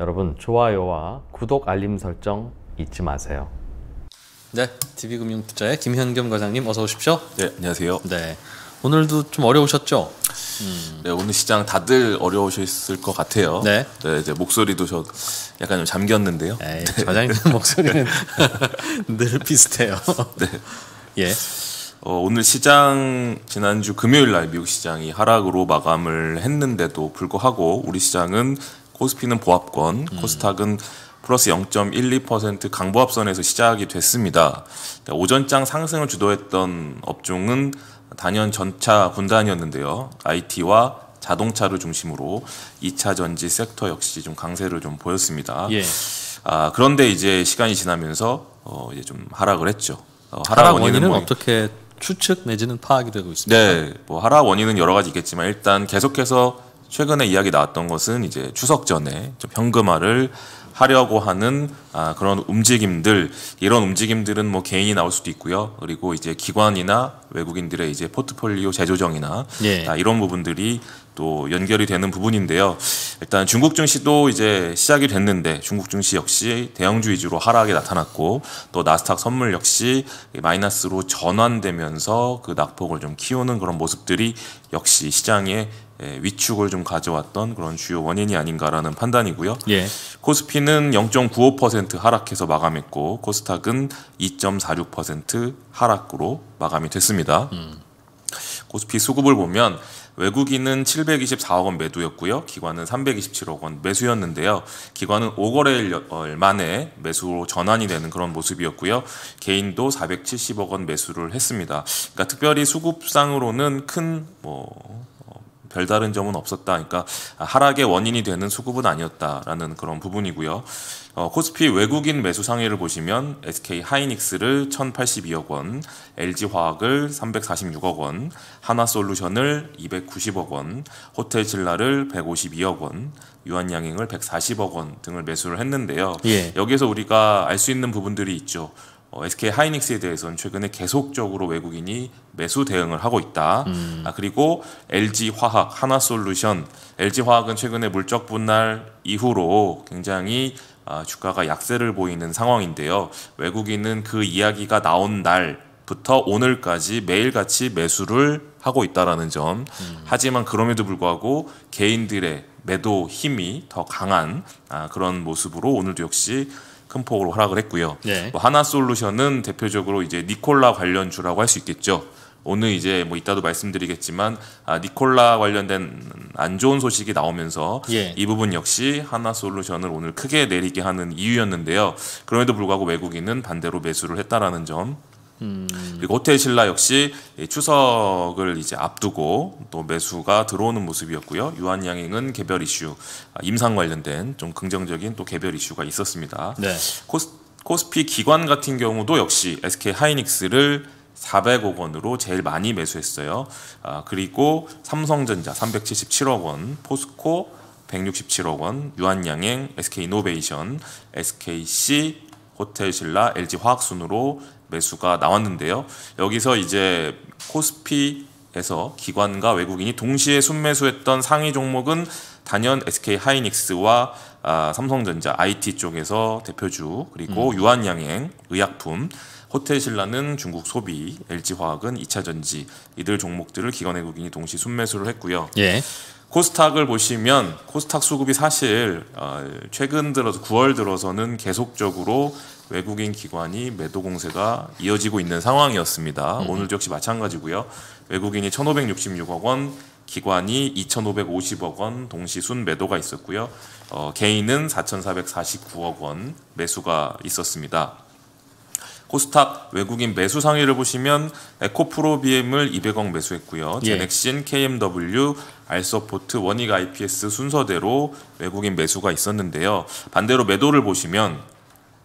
여러분 좋아요와 구독 알림 설정 잊지 마세요. 네, DB금융투자의 김현겸 과장님 어서 오십시오. 네, 안녕하세요. 네, 오늘도 좀 어려우셨죠? 음. 네, 오늘 시장 다들 어려우셨을 것 같아요. 네. 네 이제 목소리도 저 약간 좀 잠겼는데요. 에이, 네. 과장님 목소리는 늘 비슷해요. 네. 예. 어, 오늘 시장 지난주 금요일 날 미국 시장이 하락으로 마감을 했는데도 불구하고 우리 시장은 코스피는 보합권, 음. 코스닥은 플러스 0.12% 강보합선에서 시작이 됐습니다. 그러니까 오전장 상승을 주도했던 업종은 단연 전차 분단이었는데요. IT와 자동차를 중심으로 2차 전지 섹터 역시 좀 강세를 좀 보였습니다. 예. 아, 그런데 이제 시간이 지나면서 어, 이제 좀 하락을 했죠. 어, 하락, 하락, 원인은, 원인은 뭐... 어떻게 추측 내지는 파악이 되고 있습니다. 네, 뭐 하락 원인은 여러 가지 있겠지만 일단 계속해서 최근에 이야기 나왔던 것은 이제 추석 전에 좀 현금화를 하려고 하는 아, 그런 움직임들 이런 움직임들은 뭐 개인이 나올 수도 있고요. 그리고 이제 기관이나 외국인들의 이제 포트폴리오 재조정이나 예. 아, 이런 부분들이 또 연결이 되는 부분인데요. 일단 중국 증시도 이제 시작이 됐는데 중국 증시 역시 대형주 위주로 하락이 나타났고 또 나스닥 선물 역시 마이너스로 전환되면서 그 낙폭을 좀 키우는 그런 모습들이 역시 시장에 예, 위축을 좀 가져왔던 그런 주요 원인이 아닌가라는 판단이고요. 예. 코스피는 0.95% 하락해서 마감했고 코스닥은 2.46% 하락으로 마감이 됐습니다. 음. 코스피 수급을 보면 외국인은 724억 원 매도였고요. 기관은 327억 원 매수였는데요. 기관은 5거래일 어, 만에 매수로 전환이 되는 그런 모습이었고요. 개인도 470억 원 매수를 했습니다. 그러니까 특별히 수급상으로는 큰뭐 별다른 점은 없었다. 그러니까 하락의 원인이 되는 수급은 아니었다라는 그런 부분이고요. 어, 코스피 외국인 매수 상위를 보시면 SK 하이닉스를 1,082억 원, LG 화학을 346억 원, 하나솔루션을 290억 원, 호텔신라를 152억 원, 유한양행을 140억 원 등을 매수를 했는데요. 예. 여기에서 우리가 알 수 있는 부분들이 있죠. SK 어, 하이닉스에 대해서는 최근에 계속적으로 외국인이 매수 대응을 하고 있다. 음. 아, 그리고 LG 화학, 하나 솔루션, LG 화학은 최근에 물적 분할 이후로 굉장히 아, 주가가 약세를 보이는 상황인데요. 외국인은 그 이야기가 나온 날부터 오늘까지 매일같이 매수를 하고 있다라는 점. 음. 하지만 그럼에도 불구하고 개인들의 매도 힘이 더 강한 아, 그런 모습으로 오늘도 역시 큰 폭으로 하락을 했고요. 네. 뭐 하나솔루션은 대표적으로 이제 니콜라 관련주라고 할 수 있겠죠. 오늘 이제 뭐 이따도 말씀드리겠지만 아, 니콜라 관련된 안 좋은 소식이 나오면서 예. 이 부분 역시 하나 솔루션을 오늘 크게 내리게 하는 이유였는데요. 그럼에도 불구하고 외국인은 반대로 매수를 했다라는 점 음. 그리고 호텔 신라 역시 추석을 이제 앞두고 또 매수가 들어오는 모습이었고요. 유한양행은 개별 이슈, 아, 임상 관련된 좀 긍정적인 또 개별 이슈가 있었습니다. 네. 코스, 코스피 기관 같은 경우도 역시 SK 하이닉스를 400억 원으로 제일 많이 매수했어요. 아, 그리고 삼성전자 377억 원, 포스코 167억 원, 유한양행, SK이노베이션, SKC, 호텔신라, LG화학 순으로 매수가 나왔는데요. 여기서 이제 코스피에서 기관과 외국인이 동시에 순매수했던 상위 종목은 단연 SK 하이닉스와 아, 삼성전자 IT 쪽에서 대표주 그리고 음. 유한양행, 의약품, 호텔신라는 중국 소비, LG화학은 이차전지 이들 종목들을 기관 외국인이 동시 순매수를 했고요. 예. 코스닥을 보시면 코스닥 수급이 사실 아, 최근 들어서 9월 들어서는 계속적으로 외국인 기관이 매도 공세가 이어지고 있는 상황이었습니다. 음. 오늘도 역시 마찬가지고요. 외국인이 1,566억 원, 기관이 2,550억 원 동시 순 매도가 있었고요. 어, 개인은 4,449억 원 매수가 있었습니다. 코스닥 외국인 매수 상위를 보시면 에코프로비엠을 200억 매수했고요. 예. 제넥신, KMW, 알서포트, 원익 IPS 순서대로 외국인 매수가 있었는데요. 반대로 매도를 보시면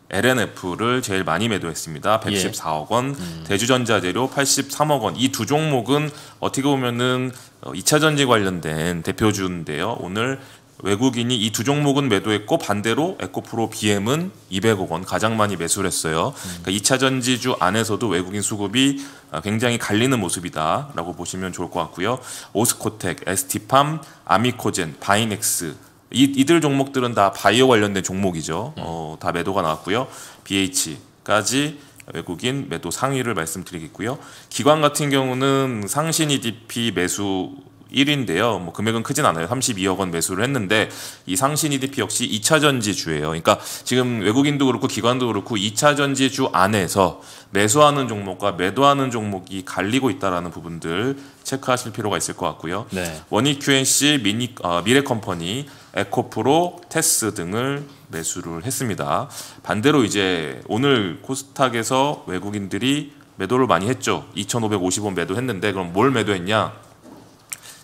LNF를 제일 많이 매도했습니다. 114억 예. 원, 음. 대주전자재료 83억 원. 이 두 종목은 어떻게 보면은 2차 어, 전지 관련된 대표주인데요. 오늘 외국인이 이 두 종목은 매도했고 반대로 에코프로 BM은 200억 원 가장 많이 매수를 했어요. 음. 그러니까 2차 전지주 안에서도 외국인 수급이 어, 굉장히 갈리는 모습이다라고 보시면 좋을 것 같고요. 오스코텍, 에스티팜, 아미코젠, 바이넥스 이, 이들 종목들은 다 바이오 관련된 종목이죠. 음. 어, 다 매도가 나왔고요. BH까지 외국인 매도 상위를 말씀드리겠고요. 기관 같은 경우는 상신 EDP 매수 1위인데요. 뭐 금액은 크진 않아요. 32억 원 매수를 했는데 이 상신 EDP 역시 2차 전지주예요. 그러니까 지금 외국인도 그렇고 기관도 그렇고 2차 전지주 안에서 매수하는 종목과 매도하는 종목이 갈리고 있다라는 부분들 체크하실 필요가 있을 것 같고요. 네. 원익 QNC, 미니, 어, 아, 미래컴퍼니, 에코프로, 테스 등을 매수를 했습니다. 반대로 이제 오늘 코스닥에서 외국인들이 매도를 많이 했죠. 2,550원 매도했는데 그럼 뭘 매도했냐?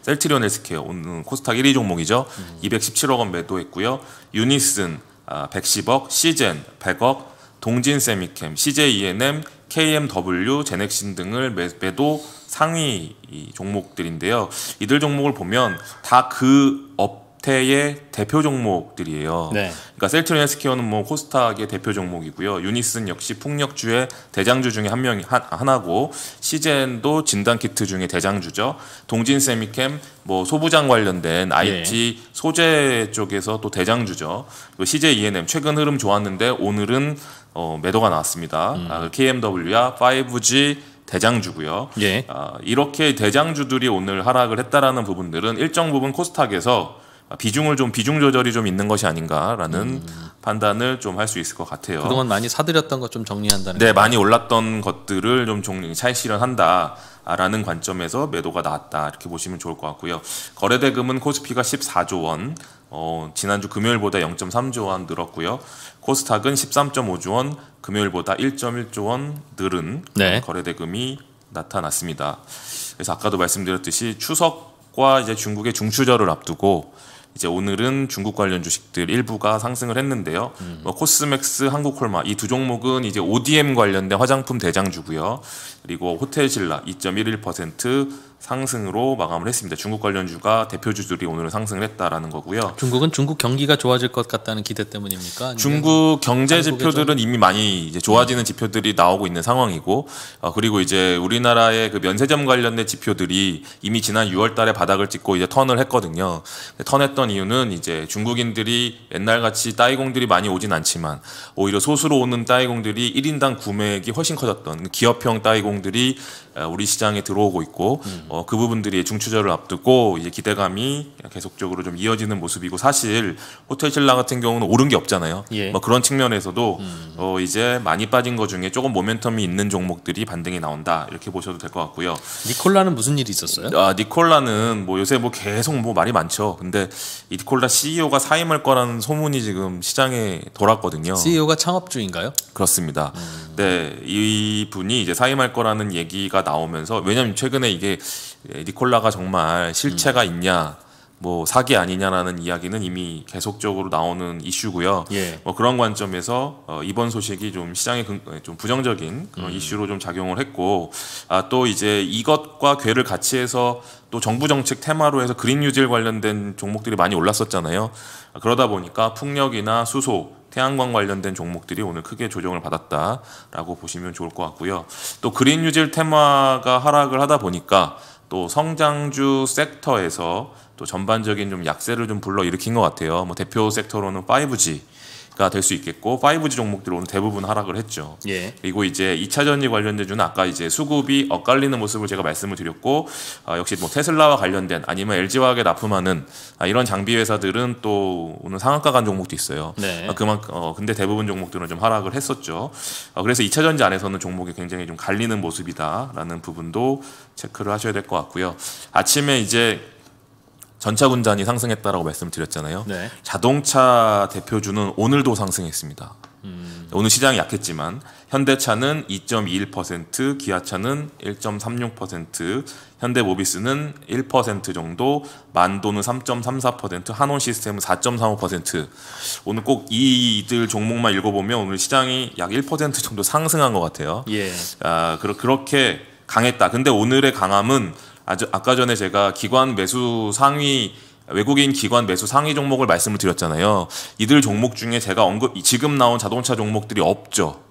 셀트리온 헬스케어 오늘 코스닥 1위 종목이죠. 음. 217억 원 매도했고요. 유니슨 110억, 아, 시젠 100억, 동진세미캠, CJENM, KMW, 제넥신 등을 매도 상위 종목들인데요. 이들 종목을 보면 다그업 테의 대표 종목들이에요. 네. 그러니까 셀트리네스케어는뭐 코스닥의 대표 종목이고요. 유니슨 역시 풍력주의 대장주 중에 한 명이 하, 하나고 시젠도 진단 키트 중에 대장주죠. 동진 세미캠 뭐 소부장 관련된 IT 네. 소재 쪽에서 또 대장주죠. CJ E&M n 최근 흐름 좋았는데 오늘은 어, 매도가 나왔습니다. 음. 아, KMW야 5G 대장주고요. 예. 아, 이렇게 대장주들이 오늘 하락을 했다라는 부분들은 일정 부분 코스닥에서 아, 비중을 좀 비중 조절이 좀 있는 것이 아닌가라는 음. 판단을 좀 할 수 있을 것 같아요. 그동안 많이 사들였던 것 좀 정리한다는. 네, 많이 올랐던 것들을 좀 정리, 차익 실현한다. 라는 관점에서 매도가 나왔다 이렇게 보시면 좋을 것 같고요. 거래대금은 코스피가 14조 원, 어, 지난주 금요일보다 0.3조 원 늘었고요. 코스닥은 13.5조 원, 금요일보다 1.1조 원 늘은 네. 거래대금이 나타났습니다. 그래서 아까도 말씀드렸듯이 추석과 이제 중국의 중추절을 앞두고 이제 오늘은 중국 관련 주식들 일부가 상승을 했는데요. 음. 뭐 코스맥스, 한국콜마 이 두 종목은 이제 ODM 관련된 화장품 대장주고요. 그리고 호텔신라 2.11%, 상승으로 마감을 했습니다. 중국 관련주가 대표주들이 오늘은 상승을 했다라는 거고요. 중국은 중국 경기가 좋아질 것 같다는 기대 때문입니까? 중국 경제 지표들은 좀... 이미 많이 이제 좋아지는 지표들이 나오고 있는 상황이고 어, 그리고 이제 우리나라의 그 면세점 관련된 지표들이 이미 지난 6월달에 바닥을 찍고 이제 턴을 했거든요. 턴했던 이유는 이제 중국인들이 옛날같이 따이공들이 많이 오진 않지만 오히려 소수로 오는 따이공들이 1인당 구매액이 훨씬 커졌던 기업형 따이공들이 어, 우리 시장에 들어오고 있고 음. 어, 그 부분들이 중추절을 앞두고 이제 기대감이 계속적으로 좀 이어지는 모습이고 사실 호텔 신라 같은 경우는 오른 게 없잖아요. 예. 뭐 그런 측면에서도 음. 어, 이제 많이 빠진 것 중에 조금 모멘텀이 있는 종목들이 반등이 나온다 이렇게 보셔도 될 것 같고요. 니콜라는 무슨 일이 있었어요? 아 니콜라는 뭐 요새 뭐 계속 뭐 말이 많죠. 근데 이 니콜라 CEO가 사임할 거라는 소문이 지금 시장에 돌았거든요. CEO가 창업주인가요? 그렇습니다. 음. 네, 이 분이 이제 사임할 거라는 얘기가 나오면서 왜냐면 최근에 이게 예, 니콜라가 정말 실체가 음. 있냐 뭐 사기 아니냐라는 이야기는 이미 계속적으로 나오는 이슈고요. 예. 뭐 그런 관점에서 어, 이번 소식이 좀 시장에 어, 좀 부정적인 그런 음. 이슈로 좀 작용을 했고 아, 또 이제 이것과 괴를 같이 해서 또 정부 정책 테마로 해서 그린 뉴딜 관련된 종목들이 많이 올랐었잖아요. 그러다 보니까 풍력이나 수소 태양광 관련된 종목들이 오늘 크게 조정을 받았다라고 보시면 좋을 것 같고요. 또 그린 뉴질 테마가 하락을 하다 보니까 또 성장주 섹터에서 또 전반적인 좀 약세를 좀 불러 일으킨 것 같아요. 뭐 대표 섹터로는 5G 될수 있겠고 5G 종목들 은 대부분 하락을 했죠. 예. 그리고 이제 2차 전지 관련된 주는 아까 이제 수급이 엇갈리는 모습을 제가 말씀을 드렸고 어, 역시 뭐 테슬라와 관련된 아니면 LG화학에 납품하는 아, 이런 장비 회사들은 또 오늘 상한가 간 종목도 있어요. 네. 아, 그만큼 어, 근데 대부분 종목들은 좀 하락을 했었죠. 어, 그래서 2차 전지 안에서는 종목이 굉장히 좀 갈리는 모습이다라는 부분도 체크를 하셔야 될 것 같고요. 아침에 이제 전차 군잔이 상승했다라고 말씀드렸잖아요. 네. 자동차 대표주는 오늘도 상승했습니다. 음. 오늘 시장이 약했지만 현대차는 2.21%, 기아차는 1.36%, 현대모비스는 1% 정도, 만도는 3.34%, 한온시스템은 4.35%. 오늘 꼭 이들 종목만 읽어보면 오늘 시장이 약 1% 정도 상승한 것 같아요. 예. 아, 그러, 그렇게 강했다. 근데 오늘의 강함은 아까 전에 제가 기관 매수 상위 외국인 기관 매수 상위 종목을 말씀을 드렸잖아요. 이들 종목 중에 제가 언급 지금 나온 자동차 종목들이 없죠.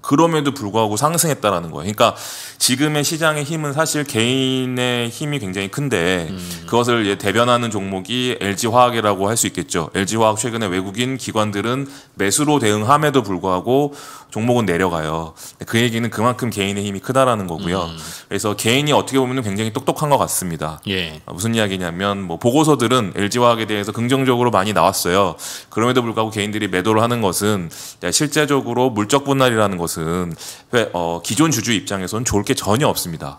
그럼에도 불구하고 상승했다라는 거예요. 그러니까 지금의 시장의 힘은 사실 개인의 힘이 굉장히 큰데 음. 그것을 대변하는 종목이 LG 화학이라고 할 수 있겠죠. LG 화학 최근에 외국인 기관들은 매수로 대응함에도 불구하고 종목은 내려가요. 그 얘기는 그만큼 개인의 힘이 크다라는 거고요. 음. 그래서 개인이 어떻게 보면 굉장히 똑똑한 것 같습니다. 예. 아, 무슨 이야기냐면 뭐 보고서들은 LG 화학에 대해서 긍정적으로 많이 나왔어요. 그럼에도 불구하고 개인들이 매도를 하는 것은 실제적으로 물적 분할이라는 것. 것은 어, 기존 주주 입장에서는 좋을 게 전혀 없습니다.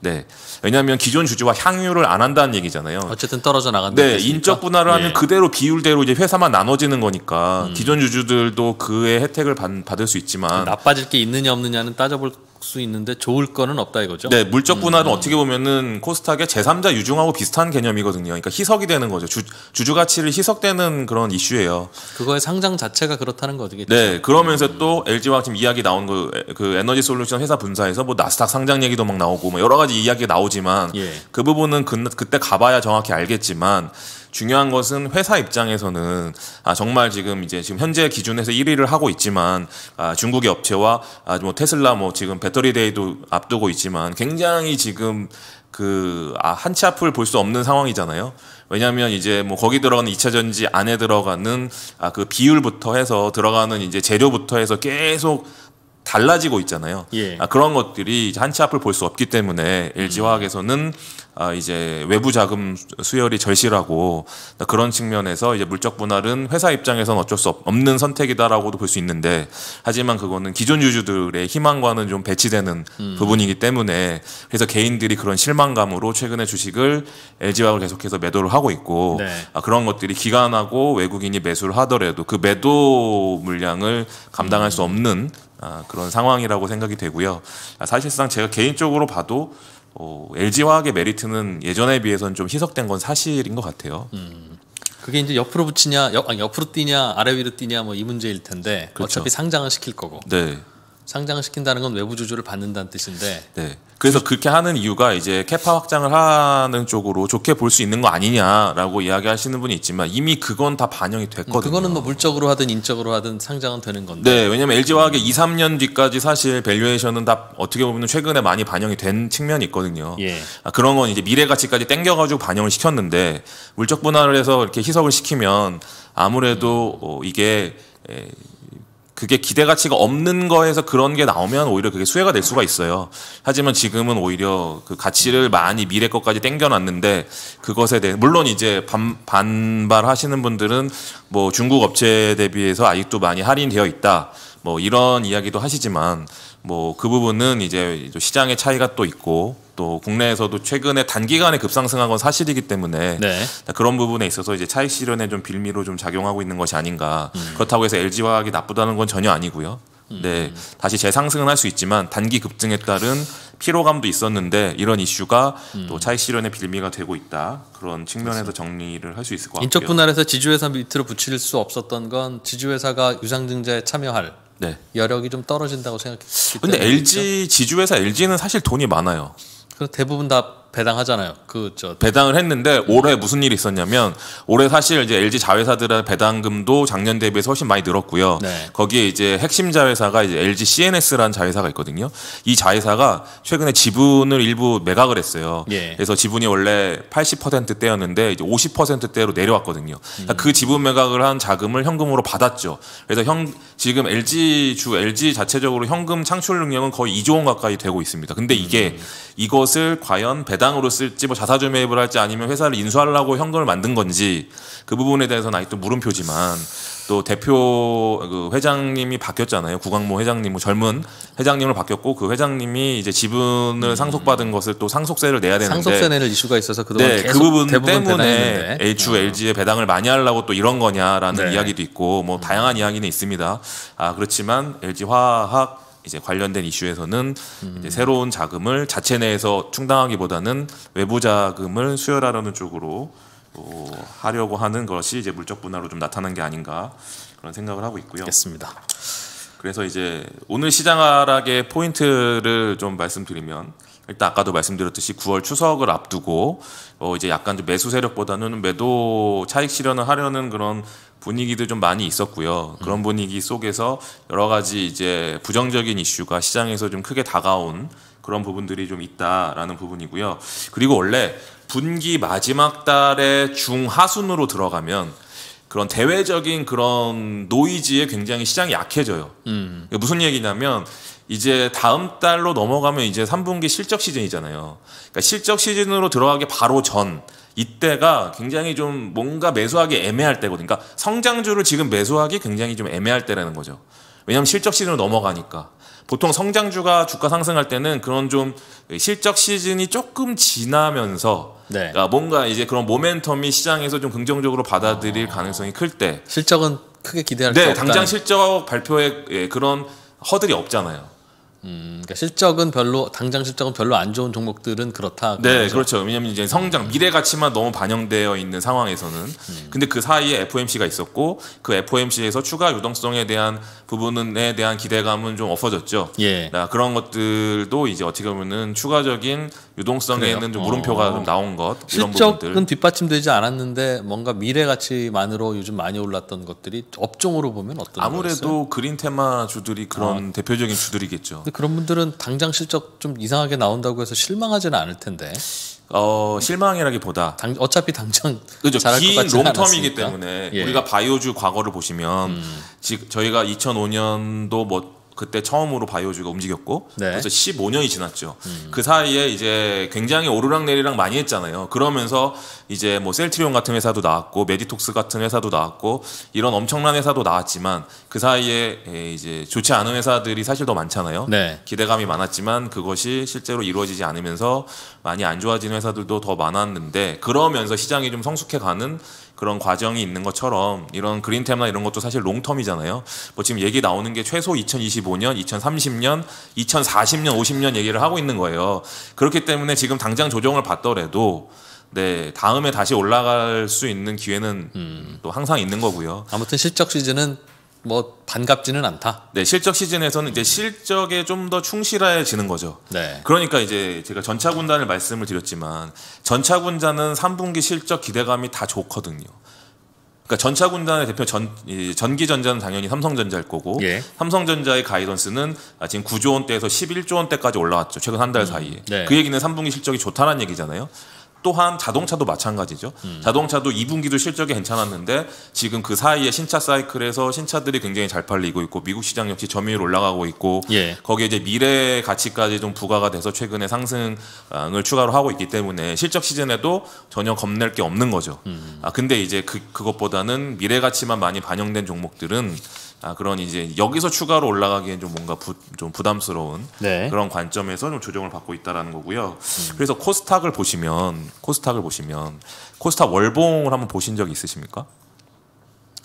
네. 왜냐하면 기존 주주와 향유를 안 한다는 얘기잖아요. 어쨌든 떨어져 나간다. 네. 인적 분할을 하면 예. 그대로 비율대로 이제 회사만 나눠지는 거니까 음. 기존 주주들도 그의 혜택을 받, 을수 있지만 나빠질 게 있느냐 없느냐는 따져볼 수 있는데 좋을 거는 없다 이거죠. 네, 물적 음. 분할은 음. 어떻게 보면은 코스닥의 제3자 유중하고 비슷한 개념이거든요. 그러니까 희석이 되는 거죠. 주, 주주 가치를 희석되는 그런 이슈예요. 그거의 상장 자체가 그렇다는 거겠죠. 네, 그러면서 음. 또 LG와 지금 이야기 나온 그, 그 에너지 솔루션 회사 분사에서 뭐 나스닥 상장 얘기도 막 나오고 뭐 여러 가지 이야기가 나오지만 예. 그 부분은 그, 그때 가봐야 정확히 알겠지만 중요한 것은 회사 입장에서는 아, 정말 지금 이제 지금 현재 기준에서 1위를 하고 있지만 아, 중국의 업체와 아, 뭐 테슬라 뭐 지금 배터리 데이도 앞두고 있지만 굉장히 지금 그 아, 한치 앞을 볼 수 없는 상황이잖아요. 왜냐하면 이제 뭐 거기 들어가는 이차 전지 안에 들어가는 아, 그 비율부터 해서 들어가는 이제 재료부터 해서 계속 달라지고 있잖아요. 예. 아, 그런 것들이 한치 앞을 볼 수 없기 때문에 음. LG 화학에서는 아, 이제 외부 자금 수혈이 절실하고 그런 측면에서 이제 물적 분할은 회사 입장에선 어쩔 수 없는 선택이다라고도 볼 수 있는데 하지만 그거는 기존 유주들의 희망과는 좀 배치되는 음. 부분이기 때문에 그래서 개인들이 그런 실망감으로 최근에 주식을 LG화학을 계속해서 매도를 하고 있고 네. 아, 그런 것들이 기관하고 외국인이 매수를 하더라도 그 매도 물량을 감당할 음. 수 없는 아, 그런 상황이라고 생각이 되고요. 사실상 제가 개인적으로 봐도 어, LG화학의 메리트는 예전에 비해서는 좀 희석된 건 사실인 것 같아요. 음. 그게 이제 옆으로 붙이냐, 옆, 아니, 옆으로 뛰냐, 아래 위로 뛰냐 뭐 이 문제일 텐데 그렇죠. 어차피 상장을 시킬 거고. 네. 상장시킨다는 건 외부 주주를 받는다는 뜻인데. 네. 그래서 그렇게 하는 이유가 이제 캐파 확장을 하는 쪽으로 좋게 볼 수 있는 거 아니냐라고 이야기하시는 분이 있지만 이미 그건 다 반영이 됐거든요. 그거는 뭐 물적으로 하든 인적으로 하든 상장은 되는 건데. 네, 왜냐하면 LG화학의 2, 3년 뒤까지 사실 밸류에이션은 다 어떻게 보면 최근에 많이 반영이 된 측면이 있거든요. 예. 아, 그런 건 이제 미래 가치까지 땡겨가지고 반영을 시켰는데 물적 분할을 해서 이렇게 희석을 시키면 아무래도 음. 어, 이게 에, 그게 기대 가치가 없는 거에서 그런 게 나오면 오히려 그게 수혜가 될 수가 있어요. 하지만 지금은 오히려 그 가치를 많이 미래 것까지 땡겨놨는데 그것에 대해 물론 이제 반, 반발하시는 분들은 뭐 중국 업체 대비해서 아직도 많이 할인되어 있다. 뭐 이런 이야기도 하시지만 뭐그 부분은 이제 시장의 차이가 또 있고 또 국내에서도 최근에 단기간에 급상승한 건 사실이기 때문에 네. 그런 부분에 있어서 이제 차익 실현에 좀 빌미로 좀 작용하고 있는 것이 아닌가 음. 그렇다고 해서 LG 화학이 나쁘다는 건 전혀 아니고요. 네, 음. 다시 재상승은 할 수 있지만 단기 급증에 따른 피로감도 있었는데 이런 이슈가 음. 또 차익 실현의 빌미가 되고 있다 그런 측면에서 그렇습니다. 정리를 할 수 있을 것 같아요. 인적 분할에서 지주회사 밑으로 붙일 수 없었던 건 지주회사가 유상증자에 참여할 네. 여력이 좀 떨어진다고 생각했기 근데 때문에 LG 그렇죠? 지주회사 LG는 사실 돈이 많아요. 그 대부분 다 배당하잖아요. 그 저 배당을 했는데 올해 무슨 일이 있었냐면 올해 사실 이제 LG 자회사들의 배당금도 작년 대비해서 훨씬 많이 늘었고요. 네. 거기에 이제 핵심 자회사가 이제 LG CNS라는 자회사가 있거든요. 이 자회사가 최근에 지분을 일부 매각을 했어요. 예. 그래서 지분이 원래 80%대였는데 이제 50%대로 내려왔거든요. 그러니까 음. 그 지분 매각을 한 자금을 현금으로 받았죠. 그래서 현 지금 LG 주 LG 자체적으로 현금 창출 능력은 거의 2조 원 가까이 되고 있습니다. 근데 이게 음. 이것을 과연 배당 배당으로 쓸지 뭐 자사주 매입을 할지 아니면 회사를 인수하려고 현금을 만든 건지 그 부분에 대해서는 아직도 물음표지만 또 대표 그 회장님이 바뀌었잖아요. 구광모 회장님, 뭐 젊은 회장님으로 바뀌었고 그 회장님이 이제 지분을 음. 상속받은 것을 또 상속세를 내야 되는데 상속세 내는 이슈가 있어서 그동안 네, 그 부분 때문에 H, 어. LG에 배당을 많이 하려고 또 이런 거냐라는 네. 이야기도 있고 뭐 다양한 음. 이야기는 있습니다. 아 그렇지만 LG 화학 이제 관련된 이슈에서는 음. 이제 새로운 자금을 자체 내에서 충당하기보다는 외부 자금을 수혈하려는 쪽으로 어, 하려고 하는 것이 이제 물적 분할로 좀 나타난 게 아닌가 그런 생각을 하고 있고요. 알겠습니다. 그래서 이제 오늘 시장 하락의 포인트를 좀 말씀드리면 일단 아까도 말씀드렸듯이 9월 추석을 앞두고 어 이제 약간 좀 매수 세력보다는 매도 차익 실현을 하려는 그런 분위기도 좀 많이 있었고요. 그런 음. 분위기 속에서 여러 가지 이제 부정적인 이슈가 시장에서 좀 크게 다가온 그런 부분들이 좀 있다라는 부분이고요. 그리고 원래 분기 마지막 달에 중하순으로 들어가면 그런 대외적인 그런 노이즈에 굉장히 시장이 약해져요. 음. 그러니까 무슨 얘기냐면 이제 다음 달로 넘어가면 이제 3분기 실적 시즌이잖아요. 그러니까 실적 시즌으로 들어가기 바로 전 이때가 굉장히 좀 뭔가 매수하기 애매할 때거든요. 그러니까 성장주를 지금 매수하기 굉장히 좀 애매할 때라는 거죠. 왜냐하면 실적 시즌으로 넘어가니까. 보통 성장주가 주가 상승할 때는 그런 좀 실적 시즌이 조금 지나면서 네. 그러니까 뭔가 이제 그런 모멘텀이 시장에서 좀 긍정적으로 받아들일 아... 가능성이 클 때 실적은 크게 기대할 네, 당장 실적 발표에 예, 그런 허들이 없잖아요. 음, 그러니까 실적은 별로 당장 실적은 별로 안 좋은 종목들은 그렇다. 네, 거죠? 그렇죠. 왜냐하면 이제 성장 미래 가치만 너무 반영되어 있는 상황에서는 음. 근데 그 사이에 FOMC가 있었고 그 FOMC에서 추가 유동성에 대한 부분에 대한 기대감은 좀 없어졌죠. 예. 아, 그런 것들도 이제 어떻게 보면은 추가적인 유동성에는 있좀 물음표가 어. 좀 나온 것 실적은 뒷받침되지 않았는데 뭔가 미래 가치만으로 요즘 많이 올랐던 것들이 업종으로 보면 어떤 아무래도 거였어요? 그린 테마 주들이 그런 어. 대표적인 주들이겠죠. 그 그런 분들은 당장 실적 좀 이상하게 나온다고 해서 실망하지는 않을 텐데. 어 실망이라기보다 당, 어차피 당장 그죠 긴 롱텀이기 때문에 예. 우리가 바이오주 과거를 보시면 음. 지, 저희가 2005년도 뭐 그때 처음으로 바이오주가 움직였고 네. 그래서 15년이 지났죠. 음. 그 사이에 이제 굉장히 오르락내리락 많이 했잖아요. 그러면서 이제 뭐 셀트리온 같은 회사도 나왔고 메디톡스 같은 회사도 나왔고 이런 엄청난 회사도 나왔지만 그 사이에 예, 이제 좋지 않은 회사들이 사실 더 많잖아요. 네. 기대감이 많았지만 그것이 실제로 이루어지지 않으면서 많이 안 좋아진 회사들도 더 많았는데 그러면서 시장이 좀 성숙해가는 그런 과정이 있는 것처럼 이런 그린템이나 이런 것도 사실 롱텀이잖아요. 뭐 지금 얘기 나오는 게 최소 2025년, 2030년, 2040년, 50년 얘기를 하고 있는 거예요. 그렇기 때문에 지금 당장 조정을 받더라도 네 다음에 다시 올라갈 수 있는 기회는 음. 또 항상 있는 거고요. 아무튼 실적 시즌은 뭐 반갑지는 않다. 네, 실적 시즌에서는 이제 실적에 좀 더 충실해지는 거죠. 네. 그러니까 이제 제가 전차 군단을 말씀을 드렸지만 전차 군단은 3분기 실적 기대감이 다 좋거든요. 그러니까 전차 군단의 대표 전 전기 전자는 당연히 삼성전자일 거고 예. 삼성전자의 가이던스는 지금 9조 원대에서 11조 원대까지 올라왔죠. 최근 한달 음. 사이에. 음, 네. 그 얘기는 3분기 실적이 좋다는 얘기잖아요. 또한 자동차도 마찬가지죠. 음. 자동차도 2분기도 실적이 괜찮았는데 지금 그 사이에 신차 사이클에서 신차들이 굉장히 잘 팔리고 있고 미국 시장 역시 점유율 올라가고 있고 예. 거기에 이제 미래 가치까지 좀 부과가 돼서 최근에 상승을 추가로 하고 있기 때문에 실적 시즌에도 전혀 겁낼 게 없는 거죠. 음. 아 근데 이제 그 그것보다는 미래 가치만 많이 반영된 종목들은 아, 그런 이제 여기서 추가로 올라가기엔 좀 뭔가 부, 좀 부담스러운 네. 그런 관점에서 좀 조정을 받고 있다라는 거고요. 음. 그래서 코스닥을 보시면 코스닥을 보시면 코스닥 월봉을 한번 보신 적 있으십니까?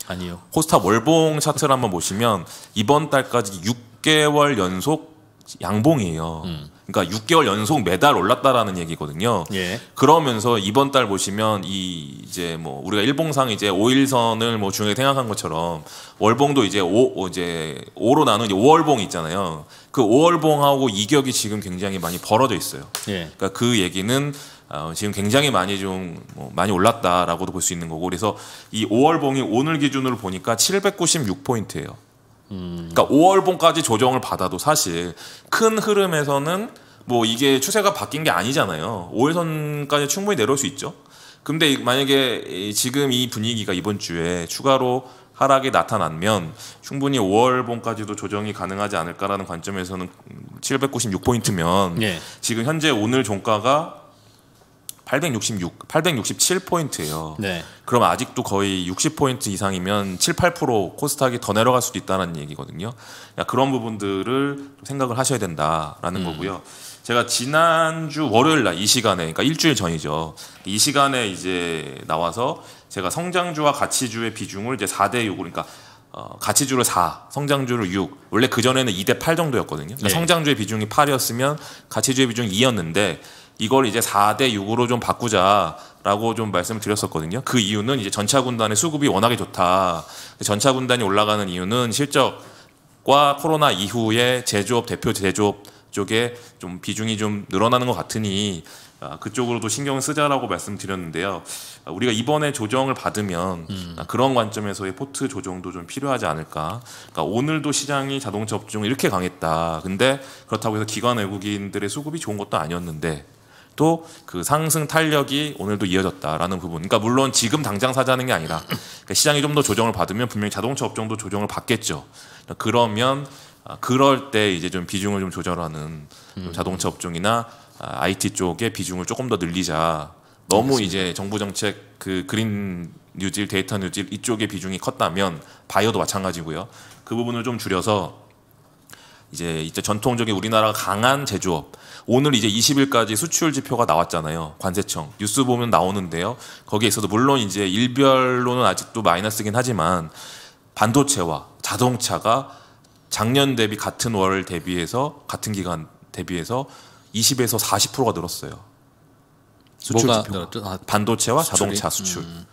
아니요. 코스닥 월봉 차트를 한번 보시면 이번 달까지 6개월 연속 양봉이에요. 음. 그러니까 6개월 연속 매달 올랐다라는 얘기거든요. 예. 그러면서 이번 달 보시면 이 이제 뭐 우리가 일봉상 이제 5일선을 뭐 중요하게 생각한 것처럼 월봉도 이제 5 이제 5로 나눈 5월봉 있잖아요. 그 5월봉하고 이격이 지금 굉장히 많이 벌어져 있어요. 예. 그러니까 그 얘기는 어, 지금 굉장히 많이 좀뭐 많이 올랐다라고도 볼 수 있는 거고 그래서 이 5월봉이 오늘 기준으로 보니까 796포인트예요. 그러니까 5월 봄까지 조정을 받아도 사실 큰 흐름에서는 뭐 이게 추세가 바뀐 게 아니잖아요. 5일선까지 충분히 내려올 수 있죠. 근데 만약에 지금 이 분위기가 이번 주에 추가로 하락이 나타나면 충분히 5월 봄까지도 조정이 가능하지 않을까라는 관점에서는 796포인트면 예. 지금 현재 오늘 종가가 866, 867포인트예요. 네. 그럼 아직도 거의 60포인트 이상이면 7, 8% 코스닥이 더 내려갈 수도 있다는 얘기거든요. 그런 부분들을 생각을 하셔야 된다라는 음. 거고요. 제가 지난주 월요일 날 이 시간에 그러니까 일주일 전이죠. 이 시간에 이제 나와서 제가 성장주와 가치주의 비중을 이제 4대 6 그러니까 어, 가치주를 4, 성장주를 6. 원래 그전에는 2대 8 정도였거든요. 그러니까 네. 성장주의 비중이 8이었으면 가치주의 비중이 2였는데 이걸 이제 4대 6으로 좀 바꾸자라고 좀 말씀을 드렸었거든요. 그 이유는 이제 전차 군단의 수급이 워낙에 좋다. 그 전차 군단이 올라가는 이유는 실적과 코로나 이후에 제조업 대표 제조업 쪽에 좀 비중이 좀 늘어나는 것 같으니 아, 그쪽으로도 신경 쓰자라고 말씀드렸는데요. 아, 우리가 이번에 조정을 받으면 음. 그런 관점에서의 포트 조정도 좀 필요하지 않을까. 그러니까 오늘도 시장이 자동차 업종 이렇게 강했다. 근데 그렇다고 해서 기관 외국인들의 수급이 좋은 것도 아니었는데 또그 상승 탄력이 오늘도 이어졌다라는 부분. 그러니까 물론 지금 당장 사자는 게 아니라 그러니까 시장이 좀 더 조정을 받으면 분명히 자동차 업종도 조정을 받겠죠. 그러면 아, 그럴 때 이제 좀 비중을 좀 조절하는 좀 자동차 업종이나 IT 아, 쪽의 비중을 조금 더 늘리자. 너무 이제 정부 정책 그 그린 뉴딜 데이터 뉴딜 이쪽의 비중이 컸다면 바이어도 마찬가지고요. 그 부분을 좀 줄여서 이제 이제 전통적인 우리나라 강한 제조업 오늘 이제 20일까지 수출 지표가 나왔잖아요. 관세청 뉴스 보면 나오는데요. 거기에 있어서 물론 이제 일별로는 아직도 마이너스긴 하지만 반도체와 자동차가 작년 대비 같은 월 대비해서 같은 기간 대비해서 20에서 40%가 늘었어요. 수출 지표 아, 반도체와 수출이? 자동차 수출. 음.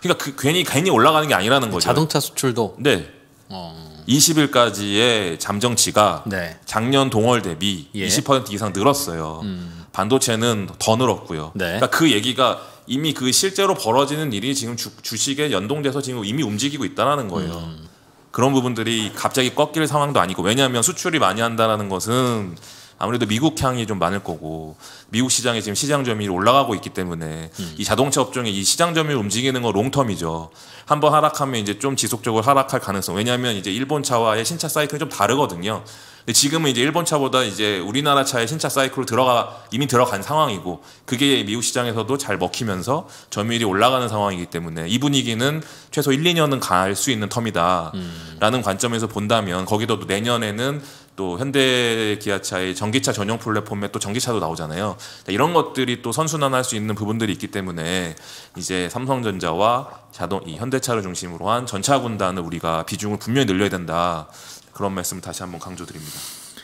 그러니까 그 괜히 괜히 올라가는 게 아니라는 그 거죠. 자동차 수출도 네. 어. 20일까지의 잠정치가 네. 작년 동월 대비 예. 20% 이상 늘었어요. 음. 반도체는 더 늘었고요. 네. 그러니까 그 얘기가 이미 그 실제로 벌어지는 일이 지금 주, 식에 연동돼서 지금 이미 움직이고 있다라는 거예요. 음. 그런 부분들이 갑자기 꺾일 상황도 아니고 왜냐하면 수출이 많이 한다라는 것은 아무래도 미국 향이 좀 많을 거고 미국 시장에 지금 시장 점유율이 올라가고 있기 때문에 음. 이 자동차 업종이 이 시장 점유율 움직이는 건 롱텀이죠. 한번 하락하면 이제 좀 지속적으로 하락할 가능성. 왜냐하면 이제 일본 차와의 신차 사이클이 좀 다르거든요. 근데 지금은 이제 일본 차보다 이제 우리나라 차의 신차 사이클로 들어가 이미 들어간 상황이고 그게 미국 시장에서도 잘 먹히면서 점유율이 올라가는 상황이기 때문에 이 분위기는 최소 1, 2년은 갈 수 있는 텀이다라는 음. 관점에서 본다면 거기도 내년에는 또 현대 기아차의 전기차 전용 플랫폼에 또 전기차도 나오잖아요. 이런 것들이 또 선순환할 수 있는 부분들이 있기 때문에 이제 삼성전자와 자동 이 현대차를 중심으로 한 전차 군단을 우리가 비중을 분명히 늘려야 된다. 그런 말씀을 다시 한번 강조드립니다.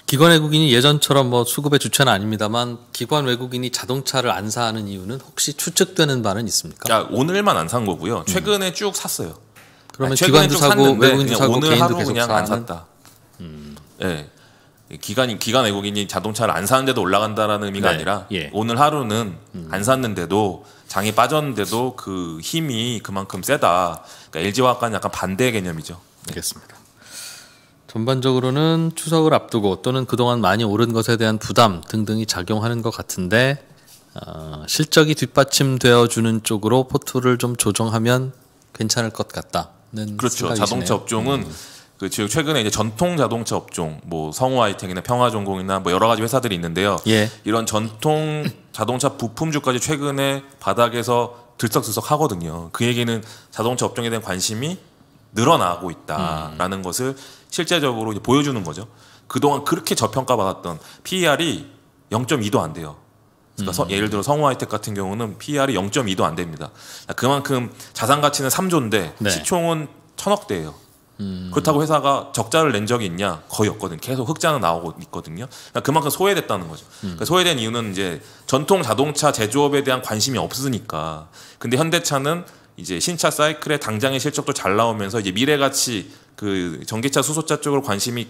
기관 외국인이 예전처럼 뭐 수급의 주체는 아닙니다만 기관 외국인이 자동차를 안 사는 이유는 혹시 추측되는 바는 있습니까? 야, 오늘만 안 산 거고요. 음. 최근에 음. 쭉 샀어요. 그러면 아니, 기관도 사고 샀는데, 외국인도 사고 오늘 개인도 하루 계속 그냥 사는? 안 샀다. 음. 네. 기간이 기간 외국인이 자동차를 안 사는데도 올라간다라는 의미가 네. 아니라 예. 오늘 하루는 음. 안 샀는데도 장이 빠졌는데도 그 힘이 그만큼 세다. 그러니까 LG화학과는 약간 반대 개념이죠. 네. 알겠습니다. 전반적으로는 추석을 앞두고 또는 그동안 많이 오른 것에 대한 부담 등등이 작용하는 것 같은데 어, 실적이 뒷받침되어 주는 쪽으로 포트를 좀 조정하면 괜찮을 것 같다는 그렇죠. 생각이시네요. 자동차 업종은 음. 그 지역 최근에 이제 전통 자동차 업종 뭐 성우 아이템이나 평화전공이나 뭐 여러 가지 회사들이 있는데요. 예. 이런 전통 자동차 부품주까지 최근에 바닥에서 들썩들썩 하거든요. 그 얘기는 자동차 업종에 대한 관심이 늘어나고 있다라는 음. 것을 실제적으로 보여주는 거죠. 그동안 그렇게 저평가받았던 PER이 0.2도 안 돼요. 그러니까 서, 음. 예를 들어 성우 아이템 같은 경우는 PER이 0.2도 안 됩니다. 그만큼 자산 가치는 3조인데 네. 시총은 천억대예요. 음. 그렇다고 회사가 적자를 낸 적이 있냐 거의 없거든 계속 흑자는 나오고 있거든요 그러니까 그만큼 소외됐다는 거죠 음. 그러니까 소외된 이유는 이제 전통 자동차 제조업에 대한 관심이 없으니까 근데 현대차는 이제 신차 사이클에 당장의 실적도 잘 나오면서 이제 미래같이 그 전기차 수소차 쪽으로 관심이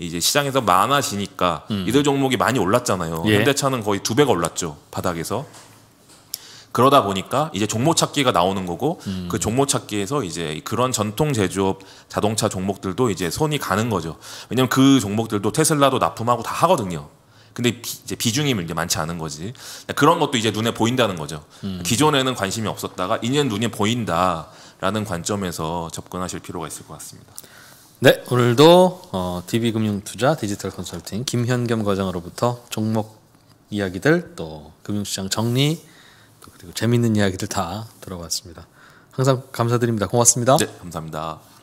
이제 시장에서 많아지니까 음. 이들 종목이 많이 올랐잖아요. 예. 현대차는 거의 두 배가 올랐죠 바닥에서. 그러다 보니까 이제 종목 찾기가 나오는 거고 음. 그 종목 찾기에서 이제 그런 전통 제조업 자동차 종목들도 이제 손이 가는 거죠. 왜냐면 그 종목들도 테슬라도 납품하고 다 하거든요. 근데 비, 이제 비중이 이제 많지 않은 거지. 그런 것도 이제 눈에 보인다는 거죠. 음. 기존에는 관심이 없었다가 이제는 눈에 보인다라는 관점에서 접근하실 필요가 있을 것 같습니다. 네, 오늘도 어, DB금융투자 디지털 컨설팅 김현겸 과장으로부터 종목 이야기들 또 금융시장 정리 그리고 재밌는 이야기들 다 들어봤습니다. 항상 감사드립니다. 고맙습니다. 네, 감사합니다.